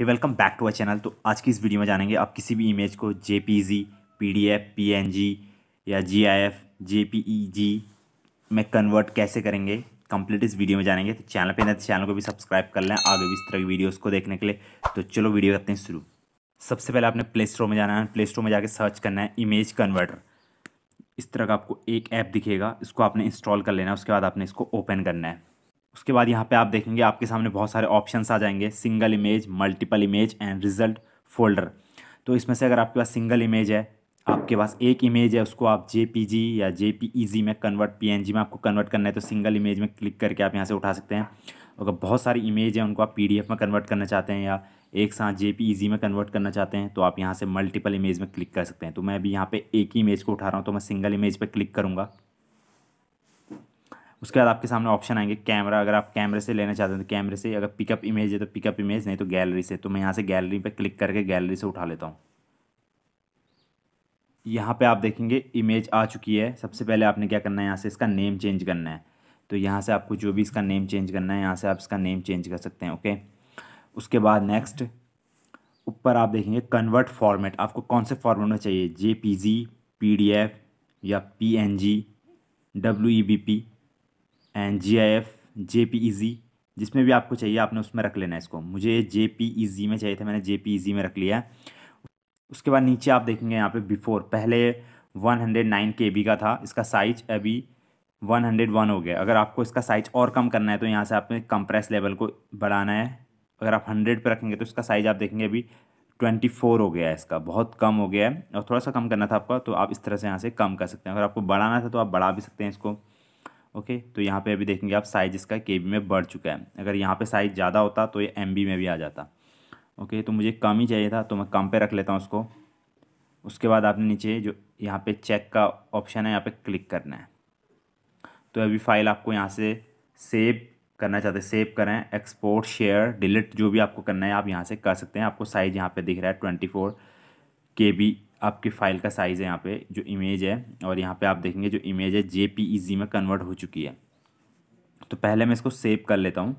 hey welcome back to I channel तो आज की इस वीडियो में जानेंगे आप किसी भी इमेज को J P G P D F P N G या G I F J P E जी में कन्वर्ट कैसे करेंगे कंप्लीट इस वीडियो में जानेंगे तो चैनल पे नहीं चैनल तो को भी सब्सक्राइब कर लें आगे भी इस तरह की वीडियोस को देखने के लिए तो चलो वीडियो करते हैं शुरू सबसे पहले आपने प्ले स्टोर में जाना है प्ले स्टोर में जाकर सर्च करना है इमेज कन्वर्टर इस तरह का आपको एक ऐप दिखेगा इसको आपने इंस्टॉल कर लेना है उसके बाद आपने इसको ओपन करना है उसके बाद यहाँ पे आप देखेंगे आपके सामने बहुत सारे ऑप्शन आ जाएंगे single image multiple image and result folder तो इसमें से अगर आपके पास सिंगल इमेज है आपके पास एक इमेज है उसको आप जे या जे e में कन्वर्ट पी में आपको कन्वर्ट करना है तो सिंगल इमेज में क्लिक करके आप यहाँ से उठा सकते हैं अगर बहुत सारी इमेज है उनको आप पी में कन्वर्ट करना चाहते हैं या एक साथ जे e में कन्वर्ट करना चाहते हैं तो आप यहाँ से मल्टीपल इमेज में क्लिक कर सकते हैं तो मैं अभी यहाँ पर एक ही इमेज को उठा रहा हूँ तो मैं सिंगल इमेज पर क्लिक करूँगा उसके बाद आपके सामने ऑप्शन आएंगे कैमरा अगर आप कैमरे से लेना चाहते हैं तो कैमरे से अगर पिकअप इमेज है तो पिकअप इमेज नहीं तो गैलरी से तो मैं यहाँ से गैलरी पर क्लिक करके गैलरी से उठा लेता हूँ यहाँ पर आप देखेंगे इमेज आ चुकी है सबसे पहले आपने क्या करना है यहाँ से इसका नेम चेंज करना है तो यहाँ से आपको जो भी इसका नेम चेंज करना है यहाँ से आप इसका नेम चेंज कर सकते हैं ओके उसके बाद नेक्स्ट ऊपर आप देखेंगे कन्वर्ट फॉर्मेट आपको कौन से फॉर्मेट में चाहिए J P G P D F या P N G W E B P and G I F J P E G जिसमें भी आपको चाहिए आपने उसमें रख लेना है इसको मुझे जे पी ई जी में चाहिए था मैंने जे पी ई जी में रख लिया उसके बाद नीचे आप देखेंगे यहाँ पे बिफोर पहले one hundred nine K B का था इसका साइज अभी वन हंड्रेड वन हो गया अगर आपको इसका साइज और कम करना है तो यहाँ से आपने कंप्रेस लेवल को बढ़ाना है अगर आप हंड्रेड पर रखेंगे तो इसका साइज आप देखेंगे अभी ट्वेंटी फोर हो गया है इसका बहुत कम हो गया है और थोड़ा सा कम करना था आपका तो आप इस तरह से यहाँ से कम कर सकते हैं अगर आपको बढ़ाना था तो आप बढ़ा भी सकते हैं इसको ओके तो यहाँ पे अभी देखेंगे आप साइज इसका के में बढ़ चुका है अगर यहाँ पे साइज ज़्यादा होता तो ये एम में भी आ जाता ओके तो मुझे कम ही चाहिए था तो मैं कम पे रख लेता हूँ उसको उसके बाद आपने नीचे जो यहाँ पे चेक का ऑप्शन है यहाँ पे क्लिक करना है तो अभी फ़ाइल आपको यहाँ से सेव करना चाहते हैं सेव करें एक्सपोर्ट शेयर डिलीट जो भी आपको करना है आप यहाँ से कर सकते हैं आपको साइज़ यहाँ पर दिख रहा है ट्वेंटी फोर के बी आपकी फ़ाइल का साइज़ है यहाँ पे जो इमेज है और यहाँ पे आप देखेंगे जो इमेज है जे पी e में कन्वर्ट हो चुकी है तो पहले मैं इसको सेव कर लेता हूँ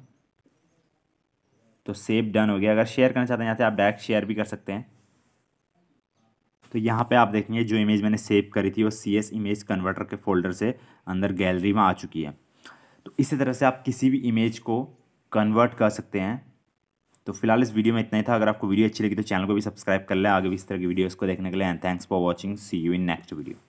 तो सेव डन हो गया अगर शेयर करना चाहते हैं यहाँ से आप डायरेक्ट शेयर भी कर सकते हैं तो यहाँ पे आप देखेंगे जो इमेज मैंने सेव करी थी वो सी एस इमेज कन्वर्टर के फोल्डर से अंदर गैलरी में आ चुकी है तो इसी तरह से आप किसी भी इमेज को कन्वर्ट कर सकते हैं तो फिलहाल इस वीडियो में इतना ही था अगर आपको वीडियो अच्छी लगी तो चैनल को भी सब्सक्राइब कर लें आगे भी इस तरह की वीडियोज़ को देखने के लिए and thanks for watching see you in next video